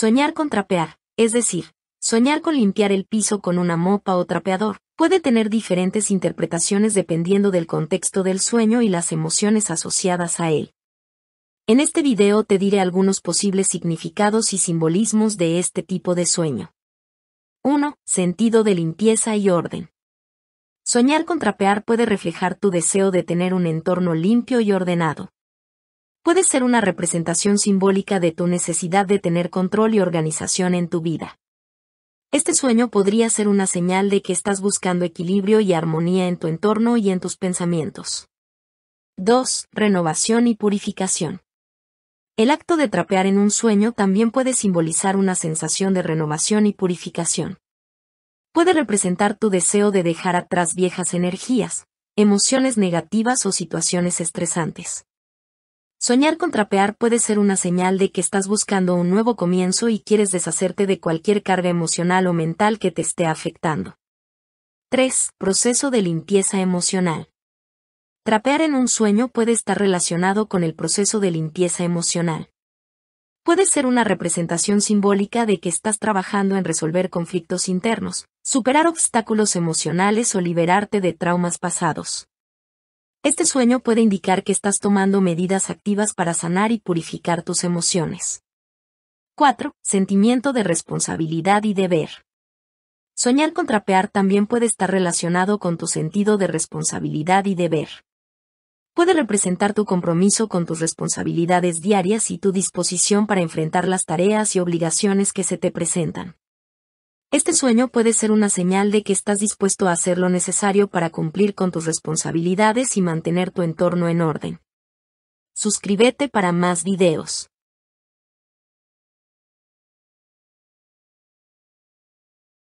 Soñar con trapear, es decir, soñar con limpiar el piso con una mopa o trapeador, puede tener diferentes interpretaciones dependiendo del contexto del sueño y las emociones asociadas a él. En este video te diré algunos posibles significados y simbolismos de este tipo de sueño. 1. Sentido de limpieza y orden. Soñar con trapear puede reflejar tu deseo de tener un entorno limpio y ordenado puede ser una representación simbólica de tu necesidad de tener control y organización en tu vida. Este sueño podría ser una señal de que estás buscando equilibrio y armonía en tu entorno y en tus pensamientos. 2. Renovación y purificación. El acto de trapear en un sueño también puede simbolizar una sensación de renovación y purificación. Puede representar tu deseo de dejar atrás viejas energías, emociones negativas o situaciones estresantes. Soñar con trapear puede ser una señal de que estás buscando un nuevo comienzo y quieres deshacerte de cualquier carga emocional o mental que te esté afectando. 3. Proceso de limpieza emocional. Trapear en un sueño puede estar relacionado con el proceso de limpieza emocional. Puede ser una representación simbólica de que estás trabajando en resolver conflictos internos, superar obstáculos emocionales o liberarte de traumas pasados. Este sueño puede indicar que estás tomando medidas activas para sanar y purificar tus emociones. 4. Sentimiento de responsabilidad y deber. Soñar con trapear también puede estar relacionado con tu sentido de responsabilidad y deber. Puede representar tu compromiso con tus responsabilidades diarias y tu disposición para enfrentar las tareas y obligaciones que se te presentan. Este sueño puede ser una señal de que estás dispuesto a hacer lo necesario para cumplir con tus responsabilidades y mantener tu entorno en orden. Suscríbete para más videos.